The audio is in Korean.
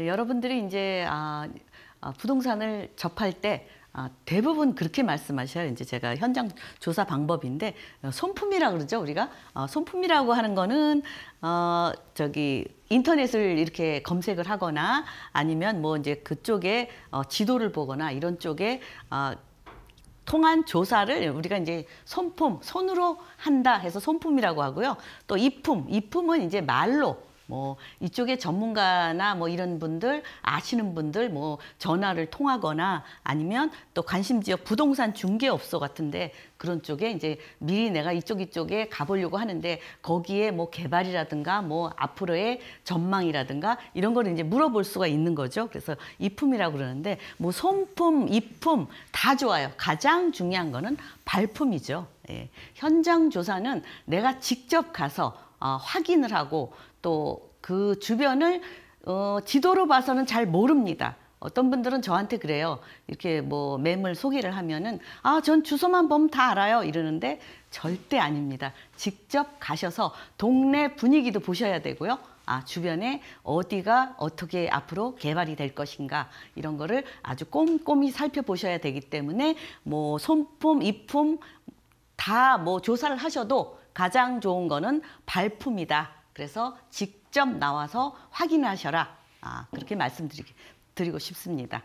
네, 여러분들이 이제 아, 아, 부동산을 접할 때 아, 대부분 그렇게 말씀하셔요. 이제 제가 현장 조사 방법인데 어, 손품이라 그러죠. 우리가 아, 손품이라고 하는 거는 어, 저기 인터넷을 이렇게 검색을 하거나 아니면 뭐 이제 그쪽에 어, 지도를 보거나 이런 쪽에 어, 통한 조사를 우리가 이제 손품, 손으로 한다 해서 손품이라고 하고요. 또 입품, 입품은 이제 말로 뭐 이쪽에 전문가나 뭐 이런 분들 아시는 분들 뭐 전화를 통하거나 아니면 또 관심 지역 부동산 중개업소 같은데 그런 쪽에 이제 미리 내가 이쪽 이쪽에 가보려고 하는데 거기에 뭐 개발이라든가 뭐 앞으로의 전망이라든가 이런 거를 이제 물어볼 수가 있는 거죠. 그래서 이품이라고 그러는데 뭐 손품, 이품 다 좋아요. 가장 중요한 거는 발품이죠. 예. 현장 조사는 내가 직접 가서 어, 확인을 하고 또 그 주변을 어, 지도로 봐서는 잘 모릅니다. 어떤 분들은 저한테 그래요. 이렇게 뭐 매물 소개를 하면은 아, 전 주소만 보면 다 알아요. 이러는데 절대 아닙니다. 직접 가셔서 동네 분위기도 보셔야 되고요. 아, 주변에 어디가 어떻게 앞으로 개발이 될 것인가 이런 거를 아주 꼼꼼히 살펴보셔야 되기 때문에 뭐 손품, 입품 다 뭐 조사를 하셔도 가장 좋은 거는 발품이다. 그래서 직접 나와서 확인하셔라. 아, 그렇게 말씀드리고 싶습니다.